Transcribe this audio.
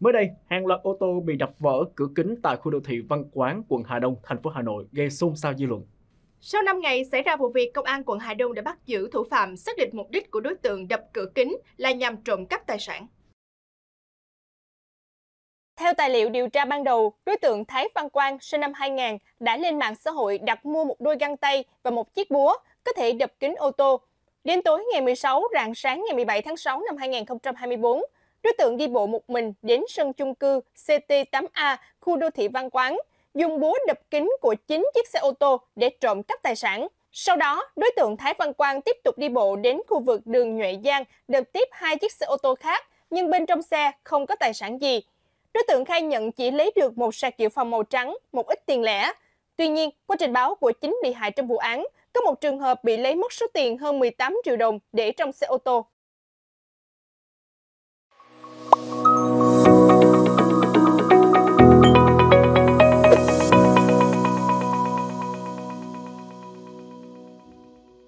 Mới đây, hàng loạt ô tô bị đập vỡ cửa kính tại khu đô thị Văn Quán, quận Hà Đông, thành phố Hà Nội gây xôn xao dư luận. Sau 5 ngày xảy ra vụ việc, Công an quận Hà Đông đã bắt giữ thủ phạm xác định mục đích của đối tượng đập cửa kính là nhằm trộm cắp tài sản. Theo tài liệu điều tra ban đầu, đối tượng Thái Văn Quang sinh năm 2000 đã lên mạng xã hội đặt mua một đôi găng tay và một chiếc búa có thể đập kính ô tô. Đến tối ngày 16 rạng sáng ngày 17 tháng 6 năm 2024, đối tượng đi bộ một mình đến sân chung cư CT8A, khu đô thị Văn Quán, dùng búa đập kính của chính chiếc xe ô tô để trộm cắp tài sản. Sau đó, đối tượng Thái Văn Quang tiếp tục đi bộ đến khu vực đường Nhuệ Giang, đập tiếp hai chiếc xe ô tô khác, nhưng bên trong xe không có tài sản gì. Đối tượng khai nhận chỉ lấy được một sạc dự phòng màu trắng, một ít tiền lẻ. Tuy nhiên, qua trình báo của chính bị hại trong vụ án, có một trường hợp bị lấy mất số tiền hơn 18 triệu đồng để trong xe ô tô